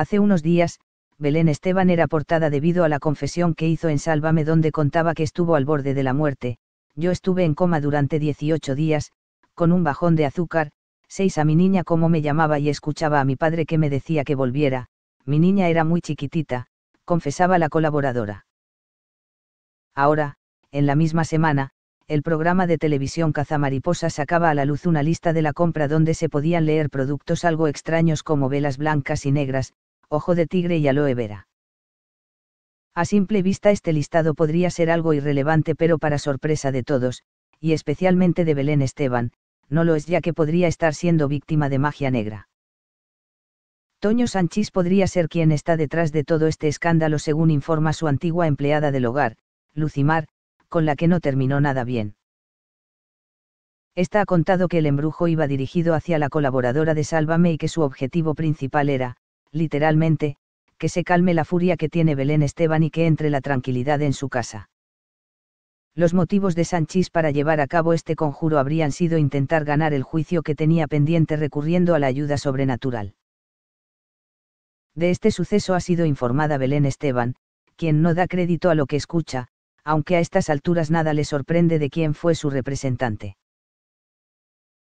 Hace unos días, Belén Esteban era portada debido a la confesión que hizo en Sálvame donde contaba que estuvo al borde de la muerte, yo estuve en coma durante 18 días, con un bajón de azúcar, seis a mi niña como me llamaba y escuchaba a mi padre que me decía que volviera, mi niña era muy chiquitita, confesaba la colaboradora. Ahora, en la misma semana, el programa de televisión Cazamariposa sacaba a la luz una lista de la compra donde se podían leer productos algo extraños como velas blancas y negras, ojo de tigre y aloe vera. A simple vista este listado podría ser algo irrelevante pero para sorpresa de todos, y especialmente de Belén Esteban, no lo es ya que podría estar siendo víctima de magia negra. Toño Sánchez podría ser quien está detrás de todo este escándalo según informa su antigua empleada del hogar, Lucimar, con la que no terminó nada bien. Esta ha contado que el embrujo iba dirigido hacia la colaboradora de Sálvame y que su objetivo principal era, literalmente, que se calme la furia que tiene Belén Esteban y que entre la tranquilidad en su casa. Los motivos de Sánchez para llevar a cabo este conjuro habrían sido intentar ganar el juicio que tenía pendiente recurriendo a la ayuda sobrenatural. De este suceso ha sido informada Belén Esteban, quien no da crédito a lo que escucha, aunque a estas alturas nada le sorprende de quién fue su representante.